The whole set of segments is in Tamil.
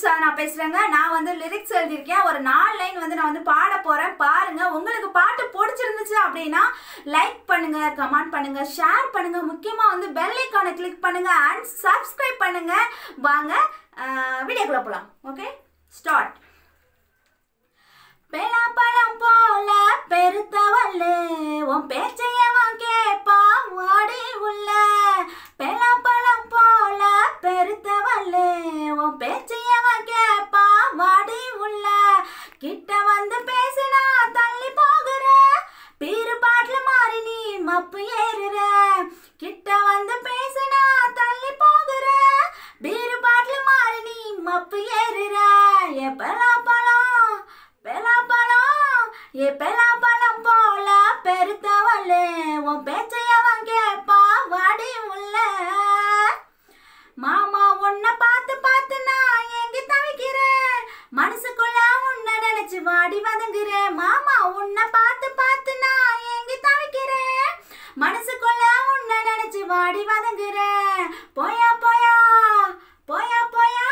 சார் நான் பேசுறேங்க நான் வந்து லிரிக்ஸ் எழுதியிருக்கேன் ஒரு நாலு லைன் வந்து நான் வந்து பாட போறேன் பாருங்க உங்களுக்கு பாட்டு பிடிச்சிருந்துச்சு அப்படின்னா லைக் பண்ணுங்க கமெண்ட் பண்ணுங்க ஷேர் பண்ணுங்க முக்கியமா வந்து பெல் ஐக்கானை கிளிக் பண்ணுங்க அண்ட் சப்ஸ்கிரைப் பண்ணுங்க வாங்க வீடியோக்குள்ள போலாம் ஓகே ஸ்டார்ட் பெலா பழம் போல பெருத்தவள்ளே உன் பேச்சை கிட்ட வந்து பேசினா தள்ளி போகுற பேரு பாட்டுல மாறி நீ மப்பு ஏறுற கிட்ட வந்து பேசினா தள்ளி போகுற பேரு பாட்டுல மாறி நீ மப்பு ஏறுற ஏ பெலா பழம் பெலா பழம் ஏ பெலா பழம் போல பெருத்தவளே உன் பேச்சையவன் கேட்பா வாடி உள்ள மாமா உன்னை பார்த்து பார்த்து நான் எங்க தவிக்கிறேன் மனசு நெஞ்சு வாடி வதங்குற மாமா உன்னை பார்த்து பார்த்து நான் ஏங்கி தவிக்கிறேன் மனசுக்குள்ள உன்னை நினைச்சு வாடி வதங்குற போயா போயா போயா போயா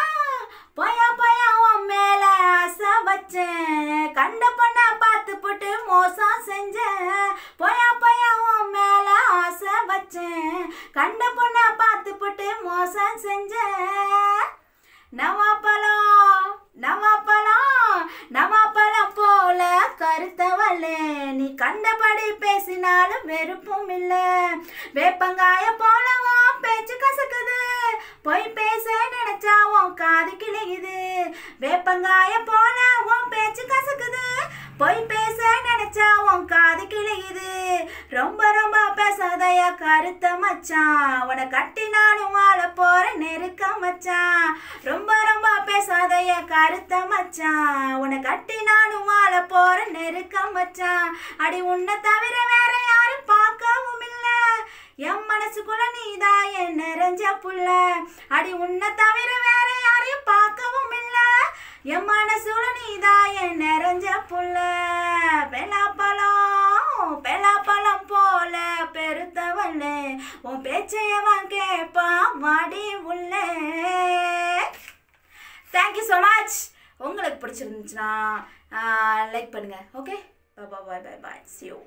போயா போயா உன் மேல ஆசை வச்சேன் கண்ட பொண்ணா பார்த்து போட்டு மோசம் செஞ்சேன் போயா போயா உன் மேல ஆசை வச்சேன் கண்ட பொண்ணா பார்த்து போட்டு மோசம் செஞ்சேன் நவாப்பா கருத்தவளே நீ கண்டபடி பேசினாலும் வெறுப்பும் இல்லை வேப்பங்காய போலவும் பேச்சு கசக்குது பொய் பேச நினைச்சாவும் காது கிளையுது வேப்பங்காய போலவும் பேச்சு கசக்குது பொய் பேச நினைச்சாவும் காது கிளையுது ரொம்ப ரொம்ப பேசாதயா கருத்த மச்சான் உன கட்டி நானும் வாழ போற நெருக்க மச்சான் ரொம்ப ரொம்ப பேசாதயா கருத்த மச்சான் உன கட்டினாலும் நானும் வாழ போ நெருக்கம் மச்சான் அடி உன்னை தவிர வேற யாரும் பார்க்கவும் இல்லை என் மனசுக்குள்ள நீதான் என் நிறைஞ்ச புள்ள அடி உன்னை தவிர வேற யாரையும் பார்க்கவும் இல்லை என் மனசுல நீதான் என் நிறைஞ்ச புள்ள பெலாப்பழம் பெலாப்பழம் போல பெருத்தவளே உன் பேச்சையவன் கேட்பான் வாடி உள்ளே தேங்க்யூ ஸோ மச் உங்களுக்கு பிடிச்சிருந்துச்சுன்னா லைக் பண்ணுங்கள் ஓகே பாய் பாய் பாய் பாய் சியூ